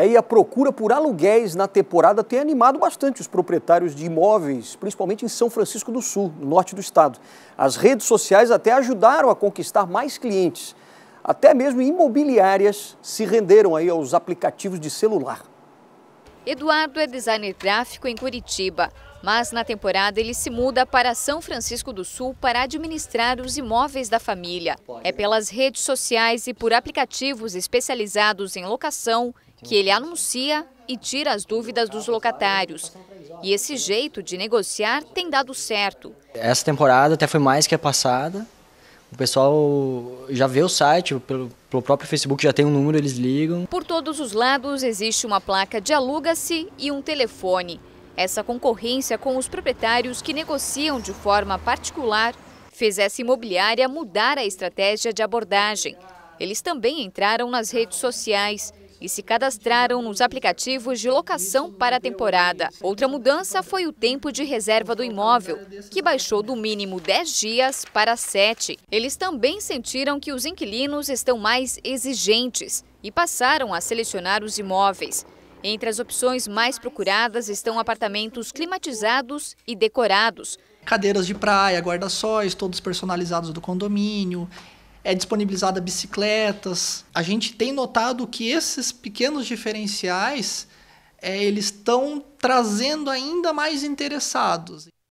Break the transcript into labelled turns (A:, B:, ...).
A: aí é, a procura por aluguéis na temporada tem animado bastante os proprietários de imóveis, principalmente em São Francisco do Sul, no norte do estado. As redes sociais até ajudaram a conquistar mais clientes. Até mesmo imobiliárias se renderam aí aos aplicativos de celular.
B: Eduardo é designer gráfico em Curitiba, mas na temporada ele se muda para São Francisco do Sul para administrar os imóveis da família. É pelas redes sociais e por aplicativos especializados em locação que ele anuncia e tira as dúvidas dos locatários. E esse jeito de negociar tem dado certo.
C: Essa temporada até foi mais que a passada. O pessoal já vê o site, pelo, pelo próprio Facebook já tem um número, eles ligam.
B: Por todos os lados existe uma placa de aluga-se e um telefone. Essa concorrência com os proprietários que negociam de forma particular fez essa imobiliária mudar a estratégia de abordagem. Eles também entraram nas redes sociais e se cadastraram nos aplicativos de locação para a temporada. Outra mudança foi o tempo de reserva do imóvel, que baixou do mínimo 10 dias para 7. Eles também sentiram que os inquilinos estão mais exigentes e passaram a selecionar os imóveis. Entre as opções mais procuradas estão apartamentos climatizados e decorados.
D: Cadeiras de praia, guarda-sóis, todos personalizados do condomínio, é disponibilizada bicicletas. A gente tem notado que esses pequenos diferenciais é, eles estão trazendo ainda mais interessados.